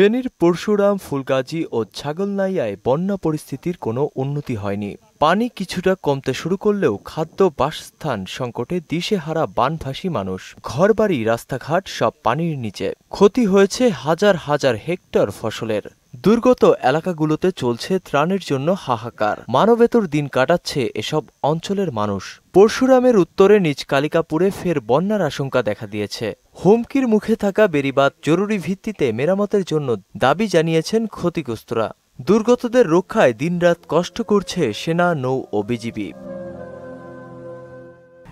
ফেনীর পরশুরাম ফুলগাজী ও ছাগলনাইয়ায় বন্যা পরিস্থিতির কোনো উন্নতি হয়নি পানি কিছুটা কমতে শুরু করলেও খাদ্য বাসস্থান সংকটে দিশেহারা বানভাসী মানুষ ঘরবাড়ি রাস্তাঘাট সব পানির নিচে ক্ষতি হয়েছে হাজার হাজার হেক্টর ফসলের দুর্গত এলাকাগুলোতে চলছে ত্রাণের জন্য হাহাকার মানবেতর দিন কাটাচ্ছে এসব অঞ্চলের মানুষ পরশুরামের উত্তরে নিজ কালিকাপুরে ফের বন্যার আশঙ্কা দেখা দিয়েছে হুমকির মুখে থাকা বেরিবাদ জরুরি ভিত্তিতে মেরামতের জন্য দাবি জানিয়েছেন ক্ষতিগ্রস্তরা দুর্গতদের রক্ষায় দিনরাত কষ্ট করছে সেনা নৌ ও বিজিবি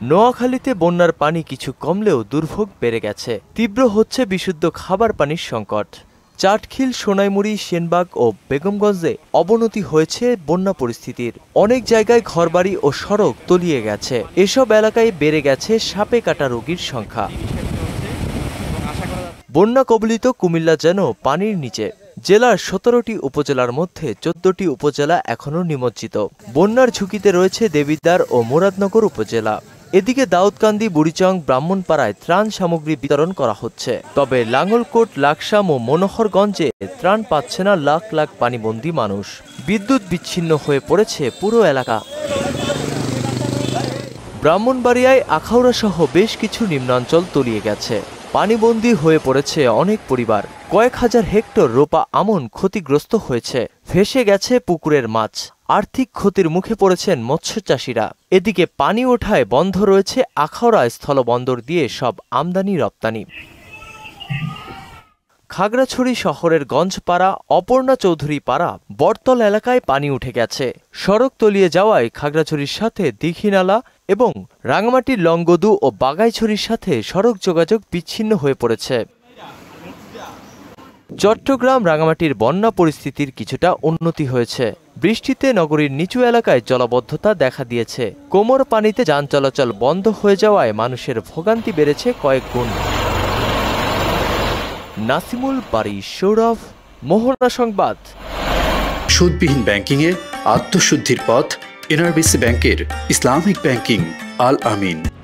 নোয়াখালীতে বন্যার পানি কিছু কমলেও দুর্ভোগ বেড়ে গেছে তীব্র হচ্ছে বিশুদ্ধ খাবার পানির সংকট চাটখিল সোনাইমুড়ি সেনবাগ ও বেগমগঞ্জে অবনতি হয়েছে বন্যা পরিস্থিতির অনেক জায়গায় ঘরবাড়ি ও সড়ক তলিয়ে গেছে এসব এলাকায় বেড়ে গেছে সাপে কাটা রোগীর সংখ্যা বন্যা কবলিত কুমিল্লা যেন পানির নিচে জেলার সতেরোটি উপজেলার মধ্যে চোদ্দটি উপজেলা এখনও নিমজ্জিত বন্যার ঝুঁকিতে রয়েছে দেবিদ্বার ও মুরাদনগর উপজেলা এদিকে দাউদকান্দি বুড়িচং ব্রাহ্মণপাড়ায় ত্রাণ সামগ্রী বিতরণ করা হচ্ছে তবে লাঙ্গলকোট লাকসাম ও মনোহরগঞ্জে ত্রাণ পাচ্ছে না লাখ লাখ পানিবন্দী মানুষ বিদ্যুৎ বিচ্ছিন্ন হয়ে পড়েছে পুরো এলাকা ব্রাহ্মণবাড়িয়ায় আখাউড়া সহ বেশ কিছু নিম্নাঞ্চল তলিয়ে গেছে পানিবন্দী হয়ে পড়েছে অনেক পরিবার কয়েক হাজার হেক্টর রোপা আমন ক্ষতিগ্রস্ত হয়েছে ফেসে গেছে পুকুরের মাছ আর্থিক ক্ষতির মুখে পড়েছেন মৎস্য চাষিরা এদিকে পানি ওঠায় বন্ধ রয়েছে আখাউড়া স্থলবন্দর দিয়ে সব আমদানি রপ্তানি খাগড়াছড়ি শহরের গঞ্জপাড়া অপর্ণা চৌধুরী পাড়া বটতল এলাকায় পানি উঠে গেছে সড়ক তলিয়ে যাওয়ায় খাগড়াছড়ির সাথে দীঘিনালা এবং রাঙামাটির লঙ্গদু ও বাগাইছড়ির সাথে সড়ক যোগাযোগ বিচ্ছিন্ন হয়ে পড়েছে চট্টগ্রাম রাঙামাটির বন্যা পরিস্থিতির কিছুটা উন্নতি হয়েছে বৃষ্টিতে নগরীর নিচু এলাকায় জলাবদ্ধতা দেখা দিয়েছে কোমর পানিতে যান চলাচল বন্ধ হয়ে যাওয়ায় মানুষের ভোগান্তি বেড়েছে কয়েক গুণ নাসিমুল বাড়ি সৌরভ মোহনা সংবাদ সুদবিহীন ব্যাংকিংয়ে আত্মশুদ্ধির পথ এনআরবিসি ব্যাংকের ইসলামিক ব্যাংকিং আল আমিন